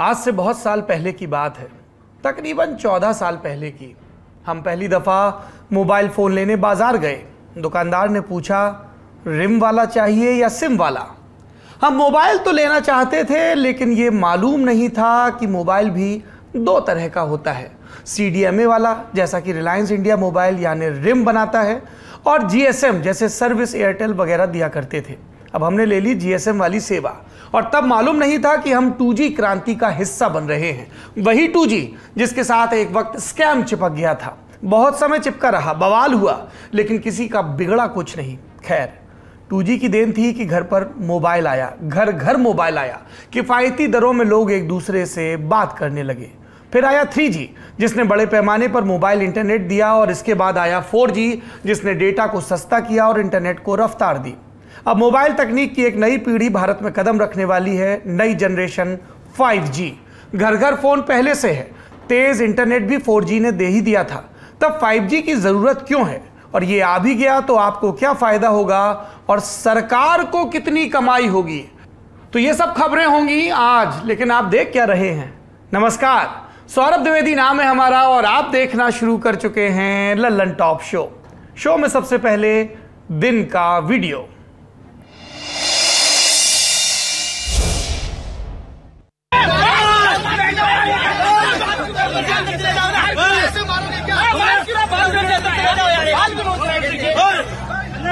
आज से बहुत साल पहले की बात है तकरीबन चौदह साल पहले की हम पहली दफ़ा मोबाइल फ़ोन लेने बाज़ार गए दुकानदार ने पूछा रिम वाला चाहिए या सिम वाला हम मोबाइल तो लेना चाहते थे लेकिन ये मालूम नहीं था कि मोबाइल भी दो तरह का होता है सी वाला जैसा कि रिलायंस इंडिया मोबाइल यानी रिम बनाता है और जी जैसे सर्विस एयरटेल वगैरह दिया करते थे अब हमने ले ली जीएसएम वाली सेवा और तब मालूम नहीं था कि हम 2G क्रांति का हिस्सा बन रहे हैं वही 2G जिसके साथ एक वक्त स्कैम चिपक गया था बहुत समय चिपका रहा बवाल हुआ लेकिन किसी का बिगड़ा कुछ नहीं खैर 2G की देन थी कि घर पर मोबाइल आया घर घर मोबाइल आया किफ़ायती दरों में लोग एक दूसरे से बात करने लगे फिर आया 3G जिसने बड़े पैमाने पर मोबाइल इंटरनेट दिया और इसके बाद आया 4G जिसने डेटा को सस्ता किया और इंटरनेट को रफ्तार दी अब मोबाइल तकनीक की एक नई पीढ़ी भारत में कदम रखने वाली है नई जनरेशन 5G घर घर फ़ोन पहले से है तेज़ इंटरनेट भी 4G ने दे ही दिया था तब 5G की ज़रूरत क्यों है और ये आ भी गया तो आपको क्या फ़ायदा होगा और सरकार को कितनी कमाई होगी तो ये सब खबरें होंगी आज लेकिन आप देख क्या रहे हैं नमस्कार सौरभ द्विवेदी नाम है हमारा और आप देखना शुरू कर चुके हैं लल्लन टॉप शो शो में सबसे पहले दिन का वीडियो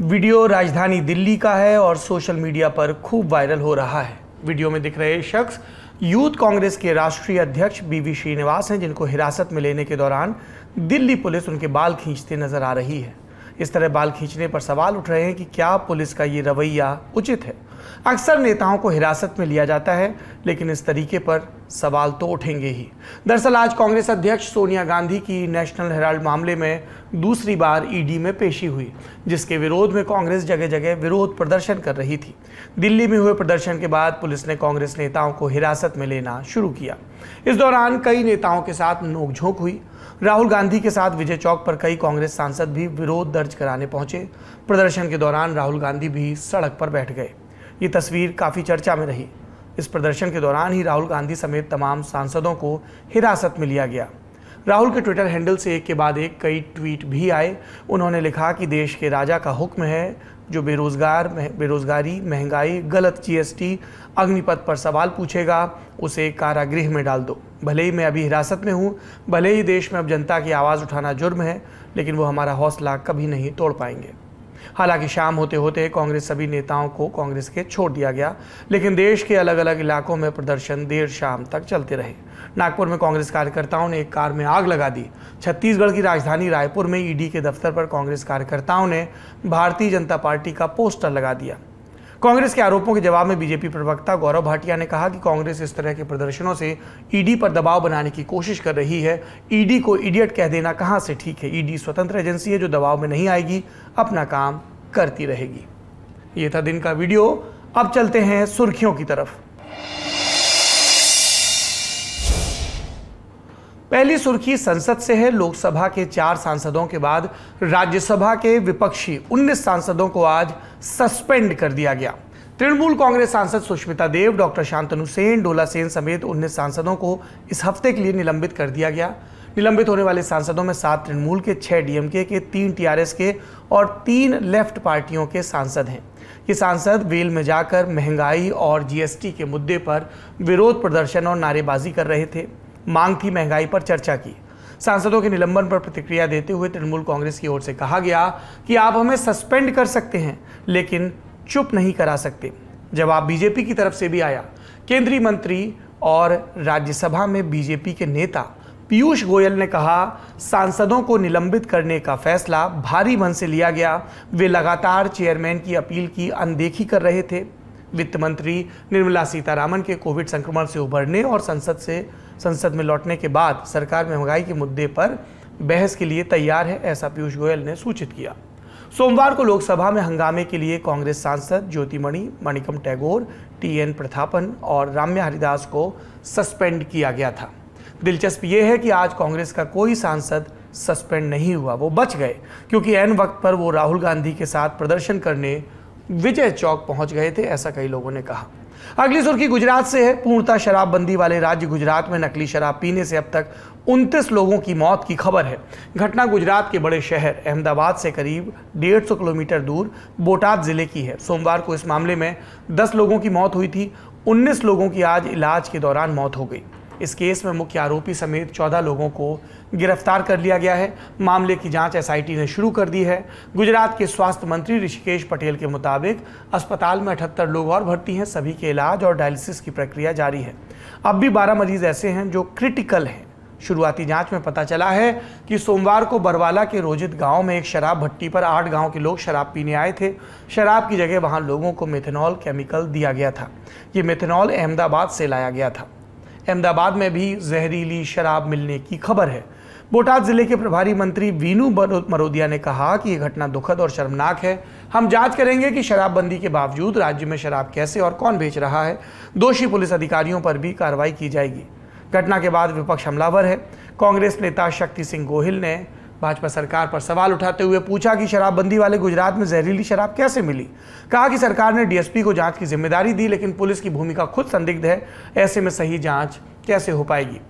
वीडियो राजधानी दिल्ली का है और सोशल मीडिया पर खूब वायरल हो रहा है वीडियो में दिख रहे शख्स यूथ कांग्रेस के राष्ट्रीय अध्यक्ष बीवी श्रीनिवास हैं जिनको हिरासत में लेने के दौरान दिल्ली पुलिस उनके बाल खींचते नजर आ रही है इस तरह बाल खींचने पर सवाल उठ रहे हैं कि क्या पुलिस का ये रवैया उचित है अक्सर नेताओं को हिरासत में लिया जाता है लेकिन इस तरीके पर सवाल तो उठेंगे ही दरअसल आज कांग्रेस अध्यक्ष सोनिया गांधी की नेशनल हेराल्ड मामले में दूसरी बार ईडी में पेशी हुई जिसके विरोध में कांग्रेस जगह जगह विरोध प्रदर्शन कर रही थी दिल्ली में हुए प्रदर्शन के बाद पुलिस ने कांग्रेस नेताओं को हिरासत में लेना शुरू किया इस दौरान कई नेताओं के साथ नोकझोंक हुई राहुल गांधी के साथ विजय चौक पर कई कांग्रेस सांसद भी विरोध दर्ज कराने पहुंचे प्रदर्शन के दौरान राहुल गांधी भी सड़क पर बैठ गए ये तस्वीर काफ़ी चर्चा में रही इस प्रदर्शन के दौरान ही राहुल गांधी समेत तमाम सांसदों को हिरासत में लिया गया राहुल के ट्विटर हैंडल से एक के बाद एक कई ट्वीट भी आए उन्होंने लिखा कि देश के राजा का हुक्म है जो बेरोजगार बेरोजगारी महंगाई गलत जीएसटी अग्निपथ पर सवाल पूछेगा उसे कारागृह में डाल दो भले ही मैं अभी हिरासत में हूँ भले ही देश में अब जनता की आवाज़ उठाना जुर्म है लेकिन वो हमारा हौसला कभी नहीं तोड़ पाएंगे हालांकि शाम होते होते कांग्रेस सभी नेताओं को कांग्रेस के छोड़ दिया गया लेकिन देश के अलग अलग इलाकों में प्रदर्शन देर शाम तक चलते रहे नागपुर में कांग्रेस कार्यकर्ताओं ने एक कार में आग लगा दी छत्तीसगढ़ की राजधानी रायपुर में ईडी के दफ्तर पर कांग्रेस कार्यकर्ताओं ने भारतीय जनता पार्टी का पोस्टर लगा दिया कांग्रेस के आरोपों के जवाब में बीजेपी प्रवक्ता गौरव भाटिया ने कहा कि कांग्रेस इस तरह के प्रदर्शनों से ईडी पर दबाव बनाने की कोशिश कर रही है ईडी को इडियट कह देना कहां से ठीक है ईडी स्वतंत्र एजेंसी है जो दबाव में नहीं आएगी अपना काम करती रहेगी ये था दिन का वीडियो अब चलते हैं सुर्खियों की तरफ पहली सुर्खी संसद से है लोकसभा के चार सांसदों के बाद राज्यसभा के विपक्षी 19 सांसदों को आज सस्पेंड कर दिया गया तृणमूल कांग्रेस सांसद सुष्मिता देव डॉक्टर शांतनु सेन डोला सेन समेत उन्नीस सांसदों को इस हफ्ते के लिए निलंबित कर दिया गया निलंबित होने वाले सांसदों में सात तृणमूल के छह डीएमके के तीन टीआरएस के और तीन लेफ्ट पार्टियों के सांसद हैं ये सांसद वेल में जाकर महंगाई और जीएसटी के मुद्दे पर विरोध प्रदर्शन और नारेबाजी कर रहे थे मांग की महंगाई पर चर्चा की सांसदों के निलंबन पर प्रतिक्रिया देते हुए तृणमूल कांग्रेस की ओर से कहा गया कि आप हमें सस्पेंड कर सकते हैं लेकिन चुप नहीं करा सकते जवाब बीजेपी की तरफ से भी आया केंद्रीय मंत्री और राज्यसभा में बीजेपी के नेता पीयूष गोयल ने कहा सांसदों को निलंबित करने का फैसला भारी मन से लिया गया वे लगातार चेयरमैन की अपील की अनदेखी कर रहे थे वित्त मंत्री निर्मला सीतारामन के कोविड संक्रमण से उभरने और संसद से संसद में लौटने के बाद सरकार महंगाई के मुद्दे पर बहस के लिए तैयार है ऐसा पीयूष गोयल ने सूचित किया सोमवार को लोकसभा में हंगामे के लिए कांग्रेस सांसद ज्योतिमणि मणिकम टैगोर टी एन प्रथापन और राम्या हरिदास को सस्पेंड किया गया था दिलचस्प ये है कि आज कांग्रेस का कोई सांसद सस्पेंड नहीं हुआ वो बच गए क्योंकि एन वक्त पर वो राहुल गांधी के साथ प्रदर्शन करने विजय चौक पहुंच गए थे ऐसा कई लोगों ने कहा अगली सुर्खी गुजरात से है पूर्णतः शराबबंदी वाले राज्य गुजरात में नकली शराब पीने से अब तक उनतीस लोगों की मौत की खबर है घटना गुजरात के बड़े शहर अहमदाबाद से करीब 150 किलोमीटर दूर बोटाद जिले की है सोमवार को इस मामले में 10 लोगों की मौत हुई थी 19 लोगों की आज इलाज के दौरान मौत हो गई इस केस में मुख्य आरोपी समेत 14 लोगों को गिरफ्तार कर लिया गया है मामले की जांच एसआईटी ने शुरू कर दी है गुजरात के स्वास्थ्य मंत्री ऋषिकेश पटेल के मुताबिक अस्पताल में अठहत्तर लोग और भर्ती हैं सभी के इलाज और डायलिसिस की प्रक्रिया जारी है अब भी बारह मरीज ऐसे हैं जो क्रिटिकल हैं शुरुआती जांच में पता चला है कि सोमवार को बरवाला के रोजित गांव में एक शराब भट्टी पर आठ गांव के लोग शराब पीने आए थे शराब की जगह वहां लोगों को मेथेनॉल केमिकल दिया गया था ये मेथेनॉल अहमदाबाद से लाया गया था अहमदाबाद में भी जहरीली शराब मिलने की खबर है बोटाद जिले के प्रभारी मंत्री वीनू मरोदिया ने कहा कि यह घटना दुखद और शर्मनाक है हम जांच करेंगे कि शराबबंदी के बावजूद राज्य में शराब कैसे और कौन बेच रहा है दोषी पुलिस अधिकारियों पर भी कार्रवाई की जाएगी घटना के बाद विपक्ष हमलावर है कांग्रेस नेता शक्ति सिंह गोहिल ने भाजपा सरकार पर सवाल उठाते हुए पूछा कि शराबबंदी वाले गुजरात में जहरीली शराब कैसे मिली कहा कि सरकार ने डीएसपी को जांच की जिम्मेदारी दी लेकिन पुलिस की भूमिका खुद संदिग्ध है ऐसे में सही जांच कैसे हो पाएगी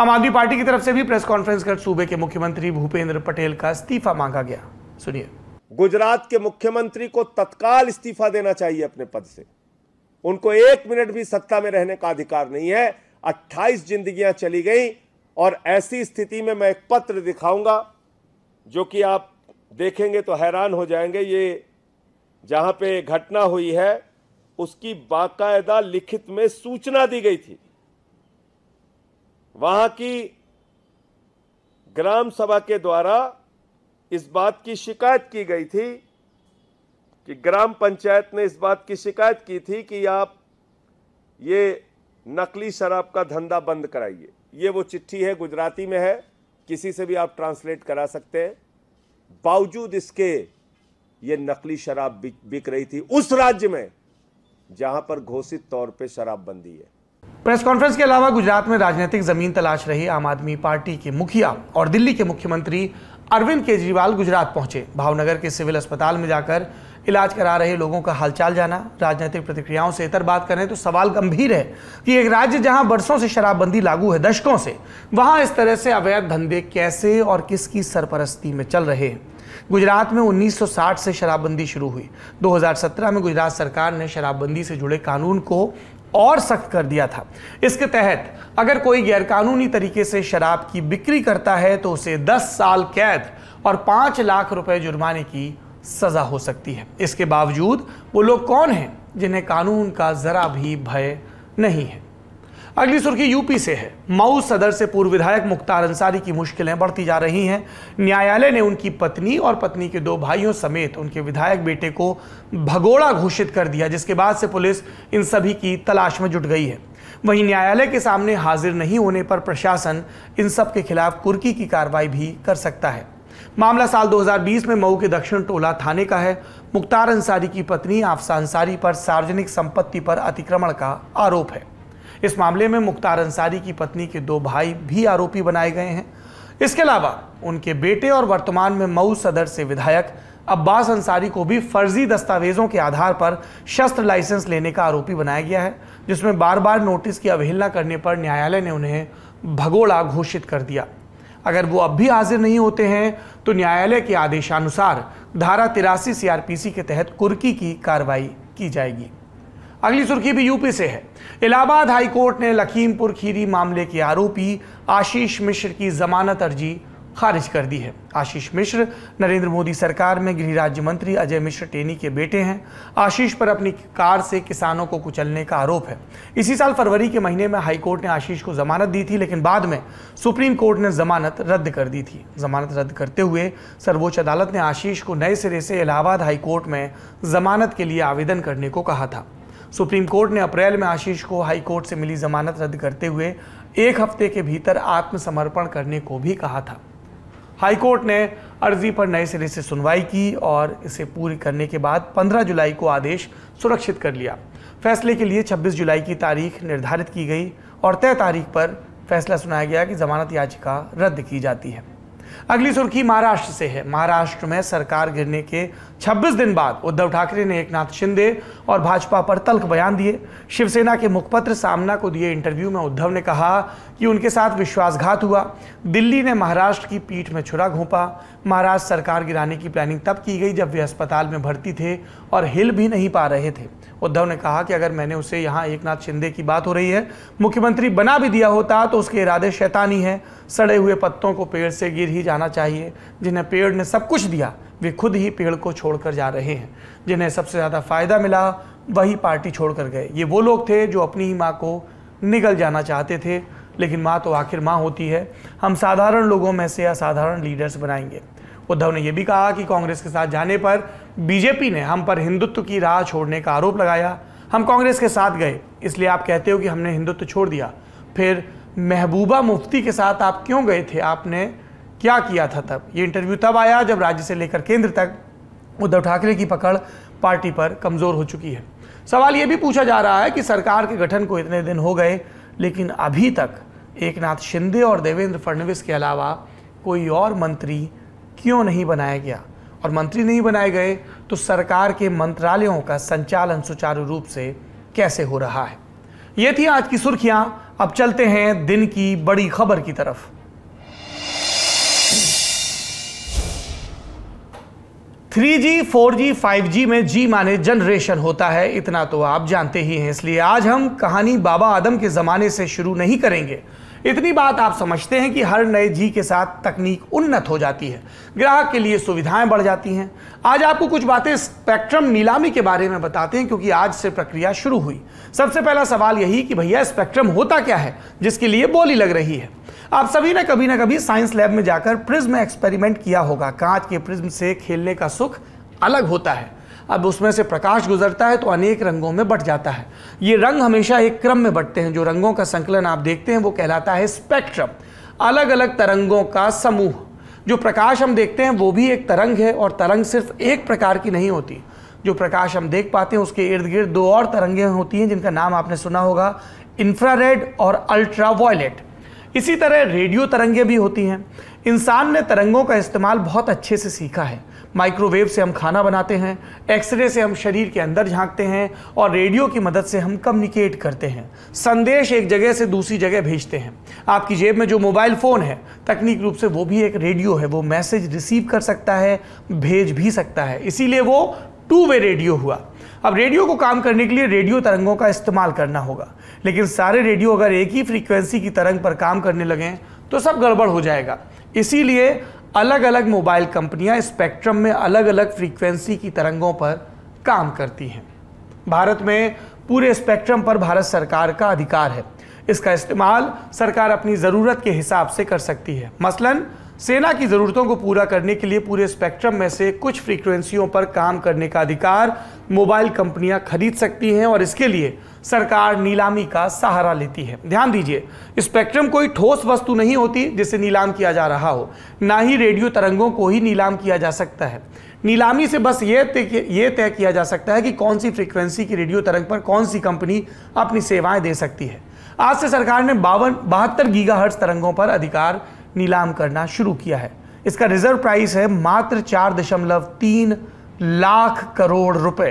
आम आदमी पार्टी की तरफ से भी प्रेस कॉन्फ्रेंस कर सूबे के मुख्यमंत्री भूपेंद्र पटेल का इस्तीफा मांगा गया सुनिए गुजरात के मुख्यमंत्री को तत्काल इस्तीफा देना चाहिए अपने पद से उनको एक मिनट भी सत्ता में रहने का अधिकार नहीं है 28 जिंदगियां चली गई और ऐसी स्थिति में मैं एक पत्र दिखाऊंगा जो कि आप देखेंगे तो हैरान हो जाएंगे ये जहां पे घटना हुई है उसकी बाकायदा लिखित में सूचना दी गई थी वहाँ की ग्राम सभा के द्वारा इस बात की शिकायत की गई थी कि ग्राम पंचायत ने इस बात की शिकायत की थी कि आप ये नकली शराब का धंधा बंद कराइए ये वो चिट्ठी है गुजराती में है किसी से भी आप ट्रांसलेट करा सकते हैं बावजूद इसके ये नकली शराब बिक रही थी उस राज्य में जहां पर घोषित तौर पे शराबबंदी है प्रेस कॉन्फ्रेंस के अलावा गुजरात में राजनीतिक जमीन तलाश रही आम आदमी पार्टी के मुखिया और दिल्ली के मुख्यमंत्री अरविंद केजरीवाल गुजरात पहुंचे भावनगर के सिविल अस्पताल में जाकर इलाज करा रहे लोगों का हालचाल जाना राजनीतिक प्रतिक्रियाओं से इतर बात करें तो सवाल गंभीर है कि एक राज्य जहां बरसों से शराबबंदी लागू है दशकों से वहां इस तरह से अवैध धंधे कैसे और किसकी सरपरस्ती में चल रहे हैं गुजरात में 1960 से शराबबंदी शुरू हुई 2017 में गुजरात सरकार ने शराबबंदी से जुड़े कानून को और सख्त कर दिया था इसके तहत अगर कोई गैरकानूनी तरीके से शराब की बिक्री करता है तो उसे 10 साल कैद और 5 लाख रुपए जुर्माने की सज़ा हो सकती है इसके बावजूद वो लोग कौन हैं जिन्हें कानून का ज़रा भी भय नहीं है अगली सुर्खी यूपी से है मऊ सदर से पूर्व विधायक मुख्तार अंसारी की मुश्किलें बढ़ती जा रही हैं न्यायालय ने उनकी पत्नी और पत्नी के दो भाइयों समेत उनके विधायक बेटे को भगोड़ा घोषित कर दिया जिसके बाद से पुलिस इन सभी की तलाश में जुट गई है वहीं न्यायालय के सामने हाजिर नहीं होने पर प्रशासन इन सब के खिलाफ कुर्की की कार्रवाई भी कर सकता है मामला साल 2020 में मऊ के दक्षिण टोला थाने का है मुख्तार अंसारी की पत्नी आफसा अंसारी पर सार्वजनिक संपत्ति पर अतिक्रमण का आरोप है इस मामले में मुख्तार अंसारी की पत्नी के दो भाई भी आरोपी बनाए गए हैं इसके अलावा उनके बेटे और वर्तमान में मऊ सदर से विधायक अब्बास अंसारी को भी फर्जी दस्तावेजों के आधार पर शस्त्र लाइसेंस लेने का आरोपी बनाया गया है जिसमें बार बार नोटिस की अवहेलना करने पर न्यायालय ने उन्हें भगोड़ा घोषित कर दिया अगर वो अब भी हाजिर नहीं होते हैं तो न्यायालय के आदेशानुसार धारा तिरासी सीआरपीसी के तहत कुर्की की कार्रवाई की जाएगी अगली सुर्खी भी यूपी से है इलाहाबाद हाईकोर्ट ने लखीमपुर खीरी मामले के आरोपी आशीष मिश्र की जमानत अर्जी खारिज कर दी है आशीष मिश्र नरेंद्र मोदी सरकार में गृह राज्य मंत्री अजय मिश्र टेनी के बेटे हैं आशीष पर अपनी कार से किसानों को कुचलने का आरोप है इसी साल फरवरी के महीने में हाईकोर्ट ने आशीष को जमानत दी थी लेकिन बाद में सुप्रीम कोर्ट ने जमानत रद्द कर दी थी जमानत रद्द करते हुए सर्वोच्च अदालत ने आशीष को नए सिरे से इलाहाबाद हाईकोर्ट में जमानत के लिए आवेदन करने को कहा था सुप्रीम कोर्ट ने अप्रैल में आशीष को हाई कोर्ट से मिली जमानत रद्द करते हुए एक हफ्ते के भीतर आत्मसमर्पण करने को भी कहा था हाई कोर्ट ने अर्जी पर नए सिरे से सुनवाई की और इसे पूरी करने के बाद 15 जुलाई को आदेश सुरक्षित कर लिया फैसले के लिए 26 जुलाई की तारीख निर्धारित की गई और तय तारीख पर फैसला सुनाया गया कि जमानत याचिका रद्द की जाती है अगली सुर्खी महाराष्ट्र से है महाराष्ट्र में सरकार गिरने के 26 दिन बाद उद्धव ठाकरे ने एकनाथ शिंदे और भाजपा पर तल्ख बयान दिए शिवसेना के मुखपत्र सामना को दिए इंटरव्यू में उद्धव ने कहा कि उनके साथ विश्वासघात हुआ दिल्ली ने महाराष्ट्र की पीठ में छुरा घोंपा महाराष्ट्र सरकार गिराने की प्लानिंग तब की गई जब वे अस्पताल में भर्ती थे और हिल भी नहीं पा रहे थे उद्धव ने कहा कि अगर मैंने उसे यहाँ एक शिंदे की बात हो रही है मुख्यमंत्री बना भी दिया होता तो उसके इरादे शैतानी हैं सड़े हुए पत्तों को पेड़ से गिर ही जाना चाहिए जिन्हें पेड़ ने सब कुछ दिया वे खुद ही पेड़ को छोड़कर जा रहे हैं जिन्हें सबसे ज़्यादा फ़ायदा मिला वही पार्टी छोड़कर गए ये वो लोग थे जो अपनी ही माँ को निकल जाना चाहते थे लेकिन माँ तो आखिर माँ होती है हम साधारण लोगों में से असाधारण लीडर्स बनाएंगे उद्धव ने यह भी कहा कि कांग्रेस के साथ जाने पर बीजेपी ने हम पर हिंदुत्व की राह छोड़ने का आरोप लगाया हम कांग्रेस के साथ गए इसलिए आप कहते हो कि हमने हिंदुत्व छोड़ दिया फिर महबूबा मुफ्ती के साथ आप क्यों गए थे आपने क्या किया था तब ये इंटरव्यू तब आया जब राज्य से लेकर केंद्र तक उद्धव ठाकरे की पकड़ पार्टी पर कमज़ोर हो चुकी है सवाल ये भी पूछा जा रहा है कि सरकार के गठन को इतने दिन हो गए लेकिन अभी तक एक नाथ शिंदे और देवेंद्र फडणवीस के अलावा कोई और मंत्री क्यों नहीं बनाया गया और मंत्री नहीं बनाए गए तो सरकार के मंत्रालयों का संचालन सुचारू रूप से कैसे हो रहा है ये थी आज की सुर्खियां अब चलते हैं दिन की बड़ी खबर की तरफ 3G, 4G, 5G में जी माने जनरेशन होता है इतना तो आप जानते ही हैं इसलिए आज हम कहानी बाबा आदम के ज़माने से शुरू नहीं करेंगे इतनी बात आप समझते हैं कि हर नए जी के साथ तकनीक उन्नत हो जाती है ग्राहक के लिए सुविधाएं बढ़ जाती हैं आज आपको कुछ बातें स्पेक्ट्रम नीलामी के बारे में बताते हैं क्योंकि आज से प्रक्रिया शुरू हुई सबसे पहला सवाल यही कि भैया स्पेक्ट्रम होता क्या है जिसके लिए बोली लग रही है आप सभी ने कभी ना कभी साइंस लैब में जाकर प्रिज्म एक्सपेरिमेंट किया होगा कांच के प्रिज्म से खेलने का सुख अलग होता है अब उसमें से प्रकाश गुजरता है तो अनेक रंगों में बट जाता है ये रंग हमेशा एक क्रम में बटते हैं जो रंगों का संकलन आप देखते हैं वो कहलाता है स्पेक्ट्रम अलग अलग तरंगों का समूह जो प्रकाश हम देखते हैं वो भी एक तरंग है और तरंग सिर्फ एक प्रकार की नहीं होती जो प्रकाश हम देख पाते हैं उसके इर्द गिर्द दो और तरंगें होती हैं जिनका नाम आपने सुना होगा इंफ्रारेड और अल्ट्रा वायलेट इसी तरह रेडियो तरंगे भी होती हैं इंसान ने तरंगों का इस्तेमाल बहुत अच्छे से सीखा है माइक्रोवेव से हम खाना बनाते हैं एक्सरे से हम शरीर के अंदर झांकते हैं और रेडियो की मदद से हम कम्युनिकेट करते हैं संदेश एक जगह से दूसरी जगह भेजते हैं आपकी जेब में जो मोबाइल फ़ोन है तकनीक रूप से वो भी एक रेडियो है वो मैसेज रिसीव कर सकता है भेज भी सकता है इसीलिए वो टू वे रेडियो हुआ अब रेडियो को काम करने के लिए रेडियो तरंगों का इस्तेमाल करना होगा लेकिन सारे रेडियो अगर एक ही फ्रीक्वेंसी की तरंग पर काम करने लगे तो सब गड़बड़ हो जाएगा इसीलिए अलग अलग मोबाइल कंपनियां स्पेक्ट्रम में अलग अलग फ्रीक्वेंसी की तरंगों पर काम करती हैं भारत में पूरे स्पेक्ट्रम पर भारत सरकार का अधिकार है इसका इस्तेमाल सरकार अपनी ज़रूरत के हिसाब से कर सकती है मसलन सेना की ज़रूरतों को पूरा करने के लिए पूरे स्पेक्ट्रम में से कुछ फ्रीक्वेंसियों पर काम करने का अधिकार मोबाइल कंपनियां खरीद सकती हैं और इसके लिए सरकार नीलामी का सहारा लेती है ध्यान दीजिए स्पेक्ट्रम कोई ठोस वस्तु नहीं होती जिसे नीलाम किया जा रहा हो ना ही रेडियो तरंगों को ही नीलाम किया जा सकता है नीलामी से बस ये तय ये तय किया जा सकता है कि कौन सी फ्रीक्वेंसी की रेडियो तरंग पर कौन सी कंपनी अपनी सेवाएं दे सकती है आज से सरकार ने बावन बहत्तर गीगा तरंगों पर अधिकार नीलाम करना शुरू किया है इसका रिजर्व प्राइस है मात्र चार दशमलव तीन लाख करोड़ रुपए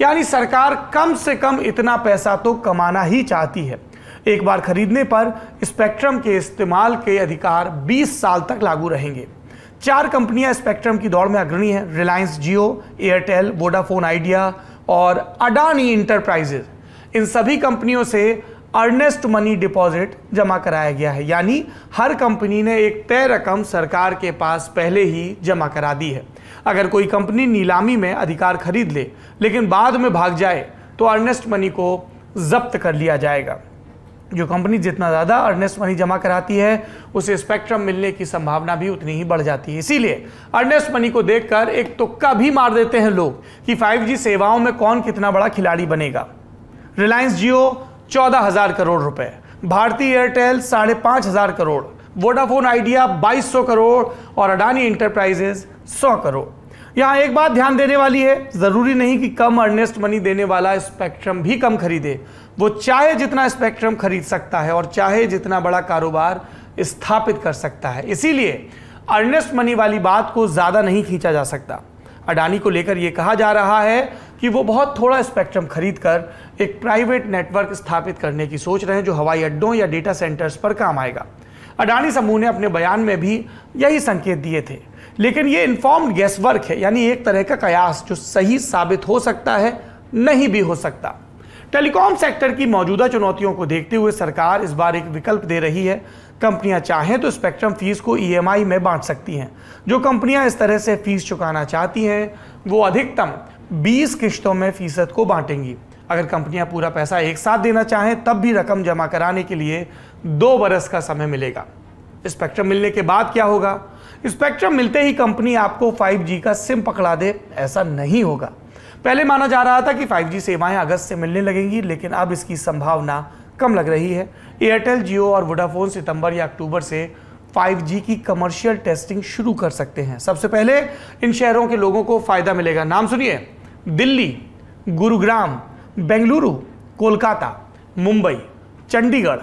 यानी सरकार कम से कम इतना पैसा तो कमाना ही चाहती है एक बार खरीदने पर स्पेक्ट्रम के इस्तेमाल के अधिकार 20 साल तक लागू रहेंगे चार कंपनियां स्पेक्ट्रम की दौड़ में अग्रणी हैं Reliance Jio Airtel Vodafone Idea और अडानी इंटरप्राइजेज इन सभी कंपनियों से अर्नेस्ट मनी डिपॉजिट जमा कराया गया है यानी हर कंपनी ने एक तय रकम सरकार के पास पहले ही जमा करा दी है अगर कोई कंपनी नीलामी में अधिकार खरीद ले लेकिन बाद में भाग जाए तो अर्नेस्ट मनी को जब्त कर लिया जाएगा जो कंपनी जितना ज़्यादा अर्नेस्ट मनी जमा कराती है उसे स्पेक्ट्रम मिलने की संभावना भी उतनी ही बढ़ जाती है इसीलिए अर्नेस्ट मनी को देखकर एक तुक्का भी मार देते हैं लोग कि 5G सेवाओं में कौन कितना बड़ा खिलाड़ी बनेगा रिलायंस जियो चौदह हज़ार करोड़ रुपए भारतीय एयरटेल साढ़े पाँच हज़ार करोड़ वोडाफोन आइडिया बाईस सौ करोड़ और अडानी इंटरप्राइजेज सौ करोड़ यहाँ एक बात ध्यान देने वाली है ज़रूरी नहीं कि कम अर्नेस्ट मनी देने वाला स्पेक्ट्रम भी कम खरीदे वो चाहे जितना स्पेक्ट्रम खरीद सकता है और चाहे जितना बड़ा कारोबार स्थापित कर सकता है इसीलिए अर्नेस्ट मनी वाली बात को ज़्यादा नहीं खींचा जा सकता अडानी को लेकर यह कहा जा रहा है कि वो बहुत थोड़ा स्पेक्ट्रम खरीद कर एक प्राइवेट नेटवर्क स्थापित करने की सोच रहे हैं जो हवाई अड्डों या डेटा सेंटर्स पर काम आएगा अडानी समूह ने अपने बयान में भी यही संकेत दिए थे लेकिन ये इन्फॉर्म्ड गेस वर्क है यानी एक तरह का कयास जो सही साबित हो सकता है नहीं भी हो सकता टेलीकॉम सेक्टर की मौजूदा चुनौतियों को देखते हुए सरकार इस बार एक विकल्प दे रही है कंपनियां चाहें तो स्पेक्ट्रम फीस को ईएमआई e में बांट सकती हैं जो कंपनियां इस तरह से फीस चुकाना चाहती हैं वो अधिकतम 20 किश्तों में फीसद को बांटेंगी अगर कंपनियां पूरा पैसा एक साथ देना चाहें तब भी रकम जमा कराने के लिए दो बरस का समय मिलेगा स्पेक्ट्रम मिलने के बाद क्या होगा स्पेक्ट्रम मिलते ही कंपनी आपको 5G का सिम पकड़ा दे ऐसा नहीं होगा पहले माना जा रहा था कि 5G सेवाएं अगस्त से मिलने लगेंगी लेकिन अब इसकी संभावना कम लग रही है एयरटेल जियो और वोडाफोन सितंबर या अक्टूबर से 5G की कमर्शियल टेस्टिंग शुरू कर सकते हैं सबसे पहले इन शहरों के लोगों को फ़ायदा मिलेगा नाम सुनिए दिल्ली गुरुग्राम बेंगलुरु कोलकाता मुंबई चंडीगढ़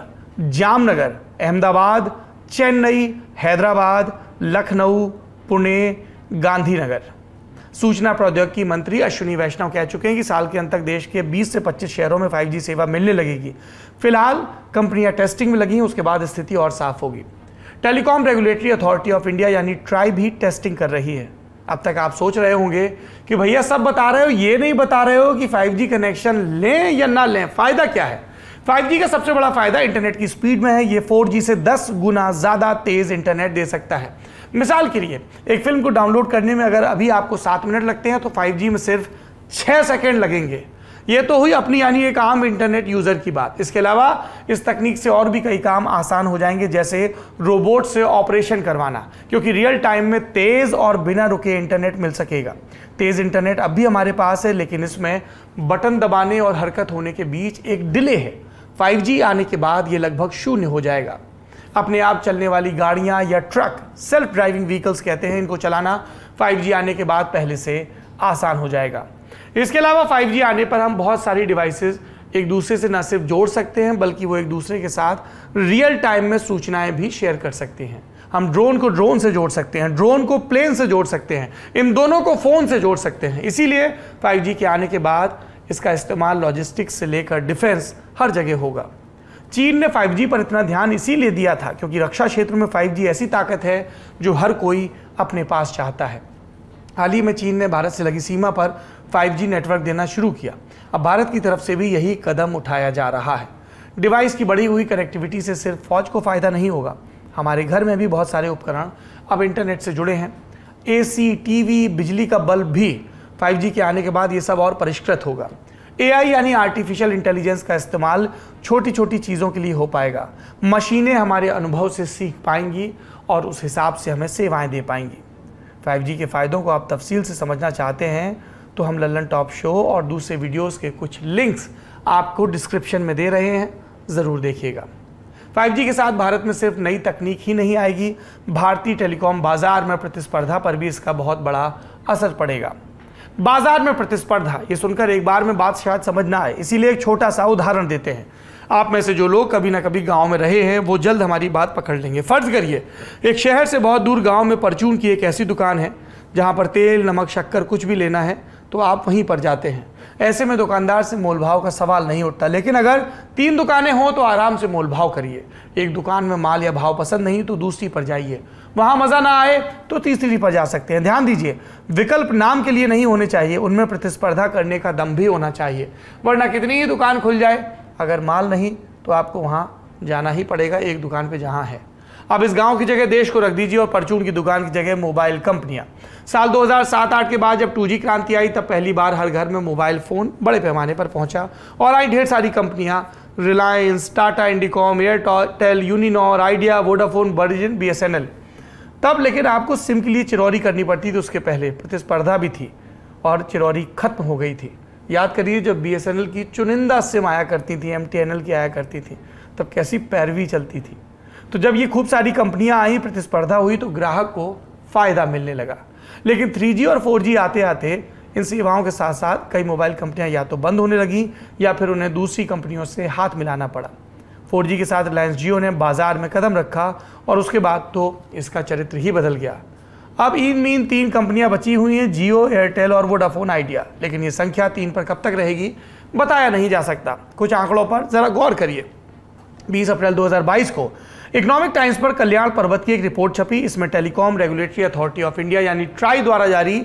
जामनगर अहमदाबाद चेन्नई हैदराबाद लखनऊ पुणे गांधीनगर सूचना प्रौद्योगिकी मंत्री अश्विनी वैष्णव कह चुके हैं कि साल के अंत तक देश के 20 से 25 शहरों में 5G सेवा मिलने लगेगी फिलहाल कंपनियां टेस्टिंग में लगी हैं उसके बाद स्थिति और साफ होगी telecom regulatory authority of India यानी ट्राई भी टेस्टिंग कर रही है अब तक आप सोच रहे होंगे कि भैया सब बता रहे हो ये नहीं बता रहे हो कि 5G कनेक्शन लें या ना लें फायदा क्या है 5G का सबसे बड़ा फायदा इंटरनेट की स्पीड में है ये 4G से 10 गुना ज़्यादा तेज़ इंटरनेट दे सकता है मिसाल के लिए एक फिल्म को डाउनलोड करने में अगर अभी आपको सात मिनट लगते हैं तो 5G में सिर्फ छः सेकेंड लगेंगे ये तो हुई अपनी यानी एक आम इंटरनेट यूज़र की बात इसके अलावा इस तकनीक से और भी कई काम आसान हो जाएंगे जैसे रोबोट से ऑपरेशन करवाना क्योंकि रियल टाइम में तेज़ और बिना रुके इंटरनेट मिल सकेगा तेज़ इंटरनेट अब भी हमारे पास है लेकिन इसमें बटन दबाने और हरकत होने के बीच एक डिले है 5G आने के बाद ये लगभग शून्य हो जाएगा अपने आप चलने वाली गाड़ियाँ या ट्रक सेल्फ ड्राइविंग व्हीकल्स कहते हैं इनको चलाना 5G आने के बाद पहले से आसान हो जाएगा इसके अलावा 5G आने पर हम बहुत सारी डिवाइसेस एक दूसरे से न सिर्फ जोड़ सकते हैं बल्कि वो एक दूसरे के साथ रियल टाइम में सूचनाएं भी शेयर कर सकते हैं हम ड्रोन को ड्रोन से जोड़ सकते हैं ड्रोन को प्लेन से जोड़ सकते हैं इन दोनों को फ़ोन से जोड़ सकते हैं इसीलिए 5G के आने के बाद इसका इस्तेमाल लॉजिस्टिक्स से लेकर डिफेंस हर जगह होगा चीन ने 5G पर इतना ध्यान इसीलिए दिया था क्योंकि रक्षा क्षेत्र में 5G ऐसी ताकत है जो हर कोई अपने पास चाहता है हाल ही में चीन ने भारत से लगी सीमा पर 5G नेटवर्क देना शुरू किया अब भारत की तरफ से भी यही कदम उठाया जा रहा है डिवाइस की बढ़ी हुई कनेक्टिविटी से सिर्फ फौज को फ़ायदा नहीं होगा हमारे घर में भी बहुत सारे उपकरण अब इंटरनेट से जुड़े हैं ए सी बिजली का बल्ब भी जी के आने के बाद ये सब और परिष्कृत होगा आई यानी आर्टिफिशियल इंटेलिजेंस का इस्तेमाल छोटी छोटी चीज़ों के लिए हो पाएगा मशीनें हमारे अनुभव से सीख पाएंगी और उस हिसाब से हमें सेवाएं दे पाएंगी 5G के फ़ायदों को आप तफसील से समझना चाहते हैं तो हम लल्लन टॉप शो और दूसरे वीडियोस के कुछ लिंक्स आपको डिस्क्रिप्शन में दे रहे हैं ज़रूर देखिएगा 5G के साथ भारत में सिर्फ नई तकनीक ही नहीं आएगी भारतीय टेलीकॉम बाज़ार में प्रतिस्पर्धा पर भी इसका बहुत बड़ा असर पड़ेगा बाजार में प्रतिस्पर्धा ये सुनकर एक बार में बात शायद समझ ना आए इसीलिए एक छोटा सा उदाहरण देते हैं आप में से जो लोग कभी ना कभी गांव में रहे हैं वो जल्द हमारी बात पकड़ लेंगे फर्ज करिए एक शहर से बहुत दूर गांव में परचून की एक ऐसी दुकान है जहाँ पर तेल नमक शक्कर कुछ भी लेना है तो आप वहीं पर जाते हैं ऐसे में दुकानदार से मोलभाव का सवाल नहीं उठता लेकिन अगर तीन दुकानें हों तो आराम से मोलभाव करिए एक दुकान में माल या भाव पसंद नहीं तो दूसरी पर जाइए वहाँ मज़ा ना आए तो तीसरी पर जा सकते हैं ध्यान दीजिए विकल्प नाम के लिए नहीं होने चाहिए उनमें प्रतिस्पर्धा करने का दम भी होना चाहिए वरना कितनी ही दुकान खुल जाए अगर माल नहीं तो आपको वहाँ जाना ही पड़ेगा एक दुकान पर जहाँ है अब इस गांव की जगह देश को रख दीजिए और परचून की दुकान की जगह मोबाइल कंपनियां साल 2007-8 के बाद जब 2G क्रांति आई तब पहली बार हर घर में मोबाइल फ़ोन बड़े पैमाने पर पहुंचा और आई ढेर सारी कंपनियां Reliance Tata Indicom Airtel Uninor Idea Vodafone Virgin बी तब लेकिन आपको सिम के लिए चिरौरी करनी पड़ती थी उसके पहले प्रतिस्पर्धा भी थी और चिरौरी खत्म हो गई थी याद करिए जब बी की चुनिंदा सिम आया करती थी एम की आया करती थी तब कैसी पैरवी चलती थी तो जब ये खूब सारी कंपनियां आई प्रतिस्पर्धा हुई तो ग्राहक को फ़ायदा मिलने लगा लेकिन 3G और 4G आते आते इन सेवाओं के साथ साथ कई मोबाइल कंपनियां या तो बंद होने लगीं या फिर उन्हें दूसरी कंपनियों से हाथ मिलाना पड़ा 4G के साथ रिलायंस जियो ने बाज़ार में कदम रखा और उसके बाद तो इसका चरित्र ही बदल गया अब इन मीन तीन कंपनियां बची हुई हैं जियो एयरटेल और वोडाफोन आइडिया लेकिन ये संख्या तीन पर कब तक रहेगी बताया नहीं जा सकता कुछ आंकड़ों पर ज़रा गौर करिए 20 अप्रैल 2022 को इकोनॉमिक टाइम्स पर कल्याण पर्वत की एक रिपोर्ट छपी इसमें telecom regulatory authority of India यानी ट्राई द्वारा जारी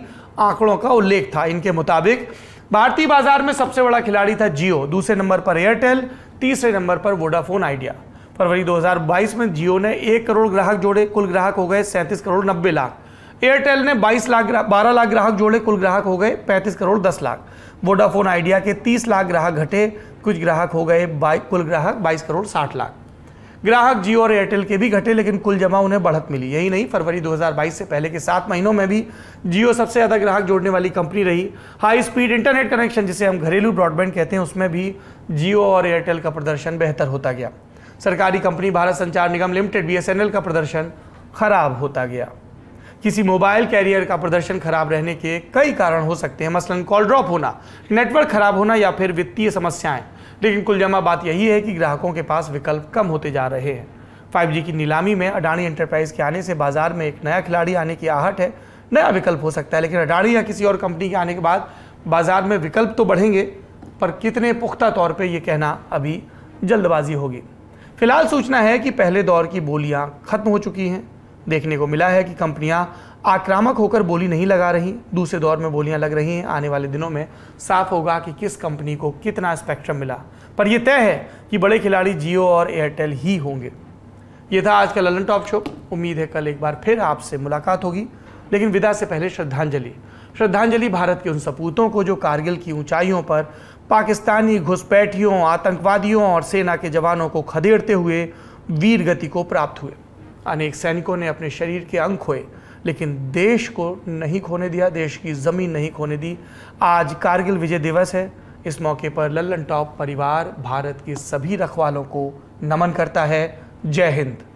आंकड़ों का उल्लेख था इनके मुताबिक भारतीय बाजार में सबसे बड़ा खिलाड़ी था जियो दूसरे नंबर पर एयरटेल तीसरे नंबर पर वोडाफोन आइडिया फरवरी 2022 में जियो ने एक करोड़ ग्राहक जोड़े कुल ग्राहक हो गए सैंतीस करोड़ नब्बे लाख एयरटेल ने 22 लाख 12 लाख ग्राहक जोड़े कुल ग्राहक हो गए 35 करोड़ 10 लाख वोडाफोन आइडिया के 30 लाख ग्राहक घटे कुछ ग्राहक हो गए कुल ग्राहक 22 करोड़ 60 लाख ग्राहक जियो और एयरटेल के भी घटे लेकिन कुल जमा उन्हें बढ़त मिली यही नहीं फरवरी 2022 से पहले के सात महीनों में भी जियो सबसे ज़्यादा ग्राहक जोड़ने वाली कंपनी रही हाई स्पीड इंटरनेट कनेक्शन जिसे हम घरेलू ब्रॉडबैंड कहते हैं उसमें भी जियो और एयरटेल का प्रदर्शन बेहतर होता गया सरकारी कंपनी भारत संचार निगम लिमिटेड बी का प्रदर्शन खराब होता गया किसी मोबाइल कैरियर का प्रदर्शन खराब रहने के कई कारण हो सकते हैं मसलन कॉल ड्रॉप होना नेटवर्क खराब होना या फिर वित्तीय समस्याएं लेकिन कुल जमा बात यही है कि ग्राहकों के पास विकल्प कम होते जा रहे हैं 5G की नीलामी में अडानी एंटरप्राइज के आने से बाजार में एक नया खिलाड़ी आने की आहट है नया विकल्प हो सकता है लेकिन अडानी या किसी और कंपनी के आने के बाद बाजार में विकल्प तो बढ़ेंगे पर कितने पुख्ता तौर पर यह कहना अभी जल्दबाजी होगी फिलहाल सूचना है कि पहले दौर की बोलियाँ खत्म हो चुकी हैं देखने को मिला है कि कंपनियां आक्रामक होकर बोली नहीं लगा रही दूसरे दौर में बोलियां लग रही हैं आने वाले दिनों में साफ होगा कि किस कंपनी को कितना स्पेक्ट्रम मिला पर यह तय है कि बड़े खिलाड़ी जियो और एयरटेल ही होंगे ये था आज का ललन टॉप शो उम्मीद है कल एक बार फिर आपसे मुलाकात होगी लेकिन विदा से पहले श्रद्धांजलि श्रद्धांजलि भारत के उन सपूतों को जो कारगिल की ऊंचाइयों पर पाकिस्तानी घुसपैठियों आतंकवादियों और सेना के जवानों को खदेड़ते हुए वीर गति को प्राप्त हुए अनेक सैनिकों ने अपने शरीर के अंग खोए लेकिन देश को नहीं खोने दिया देश की ज़मीन नहीं खोने दी आज कारगिल विजय दिवस है इस मौके पर लल्लन टॉप परिवार भारत के सभी रखवालों को नमन करता है जय हिंद